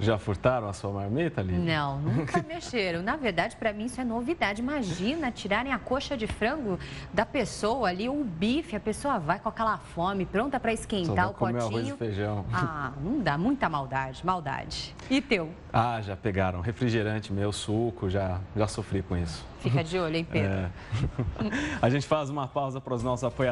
Já furtaram a sua marmita, ali? Não, nunca mexeram. Na verdade, para mim isso é novidade. Imagina tirarem a coxa de frango da pessoa ali, o bife, a pessoa vai com aquela fome, pronta para esquentar o comer potinho. Arroz e feijão. Ah, não dá, muita maldade, maldade. E teu? Ah, já pegaram refrigerante meu, suco, já, já sofri com isso. Fica de olho, hein, Pedro? É. a gente faz uma pausa para os nossos apoiadores.